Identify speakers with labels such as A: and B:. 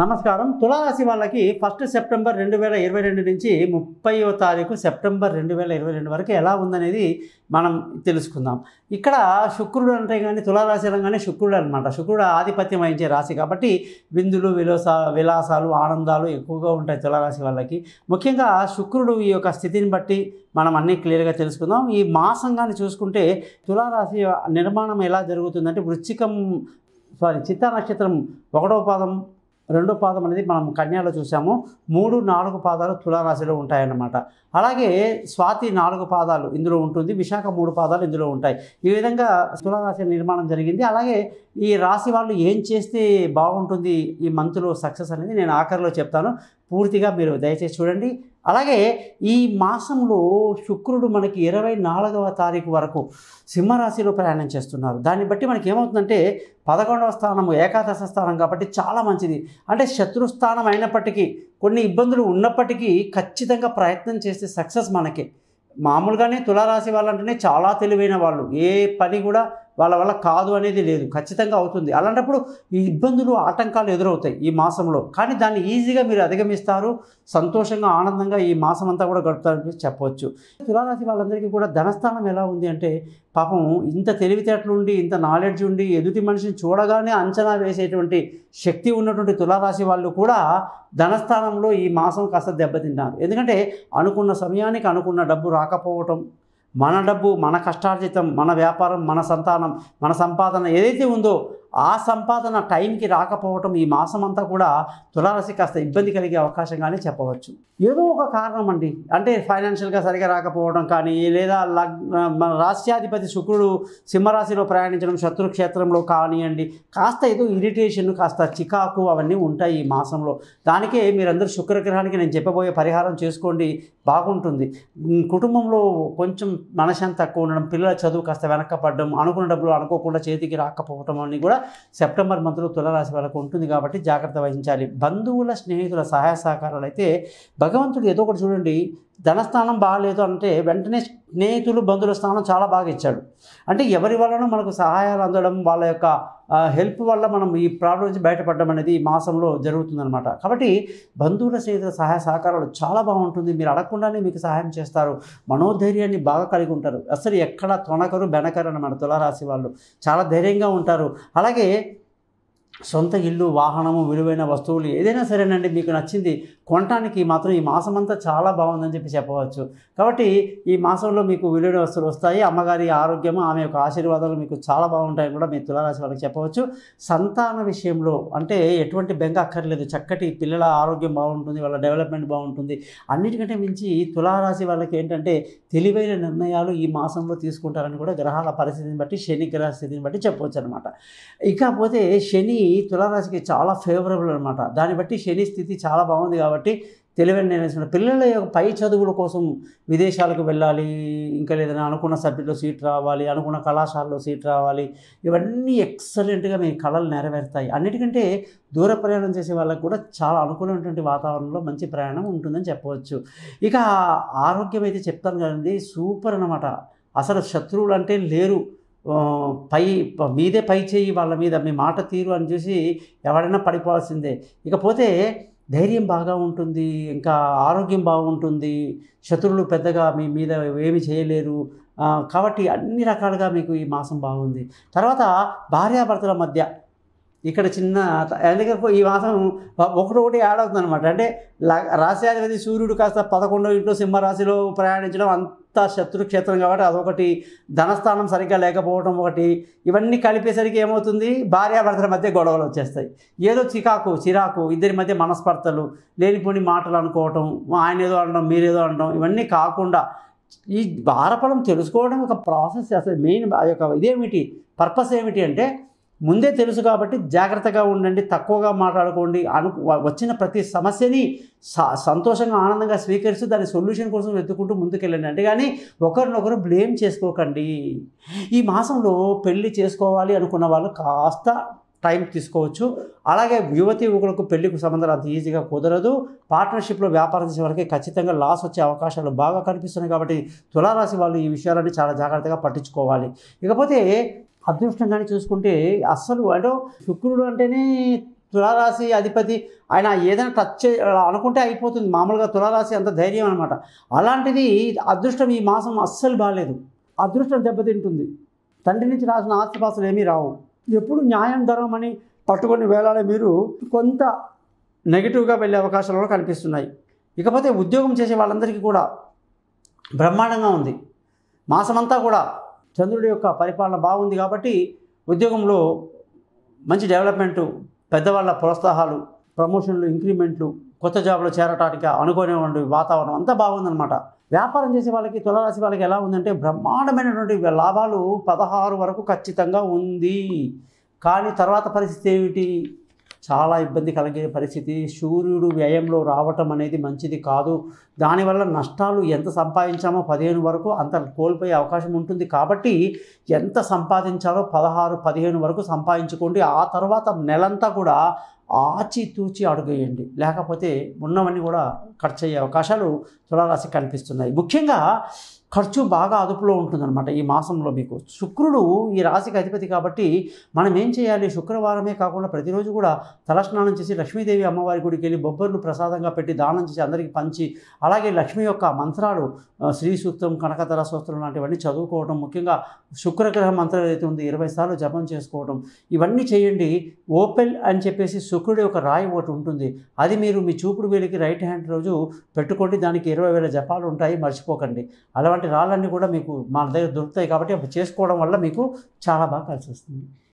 A: నమస్కారం తులారాశి వాళ్ళకి ఫస్ట్ సెప్టెంబర్ రెండు వేల ఇరవై రెండు నుంచి ముప్పైవ తారీఖు సెప్టెంబర్ రెండు వేల ఇరవై రెండు వరకు ఎలా ఉందనేది మనం తెలుసుకుందాం ఇక్కడ శుక్రుడు అంటే కానీ తులారాశి కానీ శుక్రుడు అనమాట శుక్రుడు ఆధిపత్యం వహించే రాశి కాబట్టి విందులు విలోస విలాసాలు ఆనందాలు ఎక్కువగా ఉంటాయి తులారాశి వాళ్ళకి ముఖ్యంగా శుక్రుడు ఈ యొక్క స్థితిని బట్టి మనం అన్నీ క్లియర్గా తెలుసుకుందాం ఈ మాసం కానీ చూసుకుంటే తులారాశి నిర్మాణం ఎలా జరుగుతుందంటే వృశ్చికం సారీ చిత్తా నక్షత్రం ఒకటో పాదం రెండో పాదం అనేది మనం కన్యాలో చూసాము మూడు నాలుగు పాదాలు తులారాశిలో ఉంటాయన్నమాట అలాగే స్వాతి నాలుగు పాదాలు ఇందులో ఉంటుంది విశాఖ మూడు పాదాలు ఇందులో ఉంటాయి ఈ విధంగా తులారాశి నిర్మాణం జరిగింది అలాగే ఈ రాశి వాళ్ళు ఏం చేస్తే బాగుంటుంది ఈ మంత్లో సక్సెస్ అనేది నేను ఆఖరిలో చెప్తాను పూర్తిగా మీరు దయచేసి చూడండి అలాగే ఈ మాసంలో శుక్రుడు మనకి ఇరవై నాలుగవ తారీఖు వరకు సింహరాశిలో ప్రయాణం చేస్తున్నారు దాన్ని బట్టి మనకి ఏమవుతుందంటే పదకొండవ స్థానము ఏకాదశ స్థానం కాబట్టి చాలా మంచిది అంటే శత్రుస్థానం అయినప్పటికీ కొన్ని ఇబ్బందులు ఉన్నప్పటికీ ఖచ్చితంగా ప్రయత్నం చేస్తే సక్సెస్ మనకి మామూలుగానే తులారాశి వాళ్ళంటేనే చాలా తెలివైన వాళ్ళు ఏ పని కూడా వాళ్ళ వల్ల కాదు అనేది లేదు ఖచ్చితంగా అవుతుంది అలాంటప్పుడు ఈ ఇబ్బందులు ఆటంకాలు ఎదురవుతాయి ఈ మాసంలో కానీ దాన్ని ఈజీగా మీరు అధిగమిస్తారు సంతోషంగా ఆనందంగా ఈ మాసం అంతా కూడా గడుపుతారని చెప్పవచ్చు తులారాశి వాళ్ళందరికీ కూడా ధనస్థానం ఎలా ఉంది అంటే పాపం ఇంత తెలివితేటలు ఉండి ఇంత నాలెడ్జ్ ఉండి ఎదుటి మనిషిని చూడగానే అంచనా వేసేటువంటి శక్తి ఉన్నటువంటి తులారాశి వాళ్ళు కూడా ధనస్థానంలో ఈ మాసం కాస్త దెబ్బతిన్నారు ఎందుకంటే అనుకున్న సమయానికి అనుకున్న డబ్బు రాకపోవటం మన డబ్బు మన కష్టార్జితం మన వ్యాపారం మన సంతానం మన సంపాదన ఏదైతే ఉందో ఆ సంపాదన టైంకి రాకపోవటం ఈ మాసం అంతా కూడా తులారాశి కాస్త ఇబ్బంది కలిగే అవకాశంగానే చెప్పవచ్చు ఏదో ఒక కారణం అండి అంటే ఫైనాన్షియల్గా సరిగా రాకపోవడం కానీ లేదా మన రాష్ట్రాధిపతి శుక్రుడు సింహరాశిలో ప్రయాణించడం శత్రు క్షేత్రంలో కానివ్వండి కాస్త ఏదో ఇరిటేషన్ కాస్త చికాకు అవన్నీ ఉంటాయి ఈ మాసంలో దానికే మీరందరూ శుక్రగ్రహానికి నేను చెప్పబోయే పరిహారం చేసుకోండి బాగుంటుంది కుటుంబంలో కొంచెం మనశాంతి తక్కువ ఉండడం పిల్లల చదువు కాస్త వెనక్కపడడం అనుకున్న డబ్బులు అనుకోకుండా చేతికి రాకపోవడం అన్నీ కూడా సెప్టెంబర్ మంత్లో తులరాశి వాళ్ళకు ఉంటుంది కాబట్టి జాగ్రత్త వహించాలి బంధువుల స్నేహితుల సహాయ సహకారాలు అయితే భగవంతుడు ఏదో ఒకటి చూడండి ధనస్థానం బాగాలేదు అంటే వెంటనే స్నేహితులు బంధువుల స్థానం చాలా బాగా ఇచ్చాడు అంటే ఎవరి వలన మనకు సహాయాలు అందడం వాళ్ళ యొక్క హెల్ప్ వల్ల మనం ఈ ప్రాబ్లం నుంచి బయటపడడం అనేది ఈ మాసంలో జరుగుతుందనమాట కాబట్టి బంధువుల స్నేహితుల సహాయ సహకారాలు చాలా బాగుంటుంది మీరు అడగకుండానే మీకు సహాయం చేస్తారు మనోధైర్యాన్ని బాగా కలిగి ఉంటారు అసలు ఎక్కడ తొనకరు బెనకరు అనమాట తులారాశి వాళ్ళు చాలా ధైర్యంగా ఉంటారు అలాగే సొంత ఇల్లు వాహనము విలువైన వస్తువులు ఏదైనా సరేనండి మీకు నచ్చింది కొనటానికి మాత్రం ఈ మాసం అంతా చాలా బాగుందని చెప్పి చెప్పవచ్చు కాబట్టి ఈ మాసంలో మీకు విలువైన వస్తువులు వస్తాయి అమ్మగారి ఆరోగ్యము ఆమె యొక్క ఆశీర్వాదాలు మీకు చాలా బాగుంటాయని కూడా మీ తులారాశి వాళ్ళకి చెప్పవచ్చు సంతాన విషయంలో అంటే ఎటువంటి బెంగ అక్కర్లేదు చక్కటి పిల్లల ఆరోగ్యం బాగుంటుంది వాళ్ళ డెవలప్మెంట్ బాగుంటుంది అన్నిటికంటే మించి తులారాశి వాళ్ళకి ఏంటంటే తెలివైన నిర్ణయాలు ఈ మాసంలో తీసుకుంటారని కూడా గ్రహాల పరిస్థితిని బట్టి శని గ్రహ స్థితిని బట్టి చెప్పవచ్చు అనమాట ఇకపోతే శని తులారాశికి చాలా ఫేవరబుల్ అనమాట దాన్ని బట్టి శని స్థితి చాలా బాగుంది కాబట్టి కాబట్టి తెలివైన నిర్ణయించిన పిల్లల యొక్క పై చదువుల కోసం విదేశాలకు వెళ్ళాలి ఇంకా ఏదైనా అనుకున్న సబ్జెక్టులో సీట్ రావాలి అనుకున్న కళాశాలలో సీట్ రావాలి ఇవన్నీ ఎక్సలెంట్గా మీ కళలు నెరవేరుతాయి అన్నిటికంటే దూర ప్రయాణం చేసే వాళ్ళకు కూడా చాలా అనుకూలమైనటువంటి వాతావరణంలో మంచి ప్రయాణం ఉంటుందని చెప్పవచ్చు ఇక ఆరోగ్యం అయితే చెప్తాను కదండి సూపర్ అనమాట అసలు శత్రువులు అంటే లేరు పై మీదే పై చేయి వాళ్ళ మీద మీ మాట తీరు అని చూసి ఎవరైనా పడిపోవాల్సిందే ఇకపోతే ధైర్యం బాగా ఉంటుంది ఇంకా ఆరోగ్యం బాగుంటుంది శత్రువులు పెద్దగా మీ మీద ఏమి చేయలేరు కాబట్టి అన్ని రకాలుగా మీకు ఈ మాసం బాగుంది తర్వాత భార్యాభర్తల మధ్య ఇక్కడ చిన్న ఎందుకంటే ఈ మాసం ఒకటొకటి యాడ్ అవుతుంది అనమాట అంటే రాశ్యాధిపతి సూర్యుడు కాస్త పదకొండో ఇంట్లో సింహరాశిలో ప్రయాణించడం అంత శత్రుక్షేత్రం కాబట్టి అదొకటి ధనస్థానం సరిగ్గా లేకపోవడం ఒకటి ఇవన్నీ కలిపేసరికి ఏమవుతుంది భార్యాభర్తల మధ్య గొడవలు వచ్చేస్తాయి ఏదో చికాకు చిరాకు ఇద్దరి మధ్య మనస్పర్ధలు లేనిపోని మాటలు అనుకోవటం ఆయన ఏదో అనడం మీరేదో అనడం ఇవన్నీ కాకుండా ఈ భారపడం తెలుసుకోవడం ఒక ప్రాసెస్ అసలు మెయిన్ ఆ యొక్క ఇదేమిటి పర్పస్ ఏమిటి అంటే ముందే తెలుసు కాబట్టి జాగ్రత్తగా ఉండండి తక్కువగా మాట్లాడుకోండి అను వచ్చిన ప్రతి సమస్యని సంతోషంగా ఆనందంగా స్వీకరిస్తూ దాని సొల్యూషన్ కోసం వెతుకుంటూ ముందుకెళ్ళండి అంటే కానీ ఒకరినొకరు బ్లేమ్ చేసుకోకండి ఈ మాసంలో పెళ్ళి చేసుకోవాలి అనుకున్న వాళ్ళు కాస్త టైం తీసుకోవచ్చు అలాగే యువతి యువకులకు పెళ్లికి సంబంధాలు అంత ఈజీగా కుదరదు పార్ట్నర్షిప్లో వ్యాపారం చేసే వాళ్ళకి ఖచ్చితంగా లాస్ వచ్చే అవకాశాలు బాగా కనిపిస్తున్నాయి కాబట్టి తులారాశి వాళ్ళు ఈ విషయాలన్నీ చాలా జాగ్రత్తగా పట్టించుకోవాలి ఇకపోతే అదృష్టంగానే చూసుకుంటే అస్సలు అంటే శుక్రుడు అంటేనే తులారాశి అధిపతి ఆయన ఏదైనా టచ్ అనుకుంటే అయిపోతుంది మామూలుగా తులారాశి అంత ధైర్యం అనమాట అలాంటిది అదృష్టం ఈ మాసం అస్సలు బాగాలేదు అదృష్టం దెబ్బతింటుంది తండ్రి నుంచి రాసిన ఆస్తిపాస్తులు ఏమీ రావు ఎప్పుడు న్యాయం ధరమని పట్టుకొని వేలాడే మీరు కొంత నెగిటివ్గా వెళ్ళే అవకాశాలు కూడా కనిపిస్తున్నాయి ఇకపోతే ఉద్యోగం చేసే వాళ్ళందరికీ కూడా బ్రహ్మాండంగా ఉంది మాసమంతా కూడా చంద్రుడి యొక్క పరిపాలన బాగుంది కాబట్టి ఉద్యోగంలో మంచి డెవలప్మెంటు పెద్దవాళ్ళ ప్రోత్సాహాలు ప్రమోషన్లు ఇంక్రిమెంట్లు కొత్త జాబ్లో చేరటానికి అనుకోనేటువంటి వాతావరణం అంతా బాగుందనమాట వ్యాపారం చేసే వాళ్ళకి తులరాశి వాళ్ళకి ఎలా ఉందంటే బ్రహ్మాండమైనటువంటి లాభాలు పదహారు వరకు ఖచ్చితంగా ఉంది కానీ తర్వాత పరిస్థితి ఏమిటి చాలా ఇబ్బంది కలిగే పరిస్థితి సూర్యుడు వ్యయంలో రావటం అనేది మంచిది కాదు దానివల్ల నష్టాలు ఎంత సంపాదించామో పదిహేను వరకు అంత కోల్పోయే అవకాశం ఉంటుంది కాబట్టి ఎంత సంపాదించాలో పదహారు పదిహేను వరకు సంపాదించుకోండి ఆ తర్వాత నెలంతా కూడా ఆచితూచి అడుగేయండి లేకపోతే ఉన్నవన్నీ కూడా ఖర్చు అయ్యే అవకాశాలు తులారాశికి కనిపిస్తున్నాయి ముఖ్యంగా ఖర్చు బాగా అదుపులో ఉంటుందన్నమాట ఈ మాసంలో మీకు శుక్రుడు ఈ రాశికి అధిపతి కాబట్టి మనం ఏం చేయాలి శుక్రవారమే కాకుండా ప్రతిరోజు కూడా తలస్నానం చేసి లక్ష్మీదేవి అమ్మవారి గుడికి వెళ్ళి బొబ్బర్లు ప్రసాదంగా పెట్టి దానం చేసి అందరికీ పంచి అలాగే లక్ష్మి యొక్క మంత్రాలు శ్రీ సూక్తం కనకతల సూత్రం లాంటివన్నీ చదువుకోవడం ముఖ్యంగా శుక్రగ్రహ మంత్రం ఏదైతే ఉంది ఇరవై సార్లు జపం చేసుకోవడం ఇవన్నీ చేయండి ఓపెల్ అని చెప్పేసి శుక్రుడి యొక్క రాయి ఒకటి ఉంటుంది అది మీరు మీ చూపుడు వేలికి రైట్ హ్యాండ్ రోజు పెట్టుకోండి దానికి ఇరవై వేల జపాలు ఉంటాయి మర్చిపోకండి అలాంటి రాళ్ళన్నీ కూడా మీకు మన దగ్గర దొరుకుతాయి కాబట్టి అప్పుడు చేసుకోవడం వల్ల మీకు చాలా బాగా కలిసి వస్తుంది